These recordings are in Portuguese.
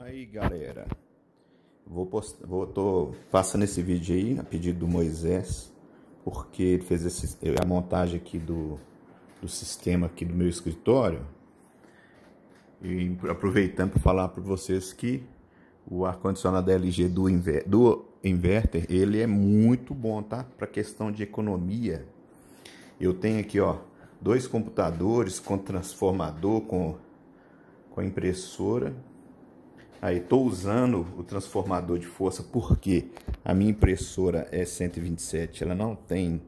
Aí galera, vou postar, vou, tô passando esse vídeo aí a pedido do Moisés, porque ele fez esse, a montagem aqui do, do sistema aqui do meu escritório. E aproveitando para falar para vocês que o ar-condicionado LG do, inver, do inverter, ele é muito bom, tá? Para questão de economia. Eu tenho aqui, ó, dois computadores com transformador, com, com impressora Aí estou usando o transformador de força porque a minha impressora é 127, ela não tem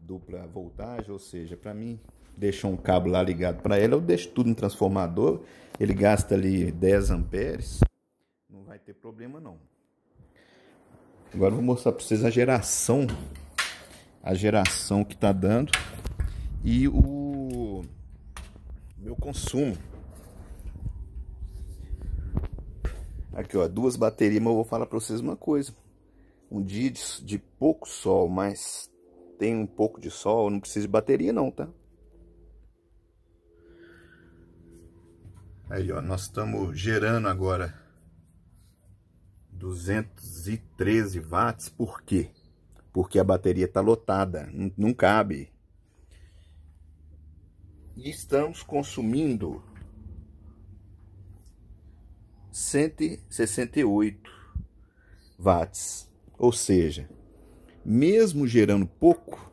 dupla voltagem, ou seja, para mim deixar um cabo lá ligado para ela, eu deixo tudo no transformador, ele gasta ali 10 amperes, não vai ter problema não. Agora vou mostrar para vocês a geração, a geração que está dando e o meu consumo. Aqui, ó, duas baterias, mas eu vou falar para vocês uma coisa. Um dia de, de, pouco sol, mas tem um pouco de sol, não precisa de bateria não, tá? Aí, ó, nós estamos gerando agora 213 watts, por quê? Porque a bateria está lotada, não, não cabe. E estamos consumindo 168 watts. Ou seja, mesmo gerando pouco,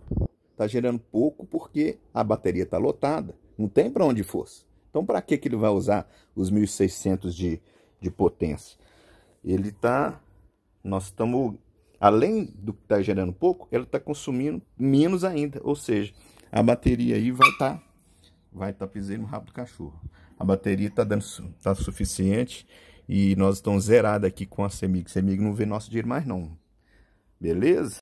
está gerando pouco porque a bateria está lotada, não tem para onde fosse. Então, para que, que ele vai usar os 1.600 de, de potência? Ele está, nós estamos, além do que está gerando pouco, ele está consumindo menos ainda. Ou seja, a bateria aí vai estar, tá, vai estar tá pisando no rabo do cachorro. A bateria está dando, tá suficiente e nós estamos zerados aqui com a semig semig não vê nosso dinheiro mais, não. Beleza?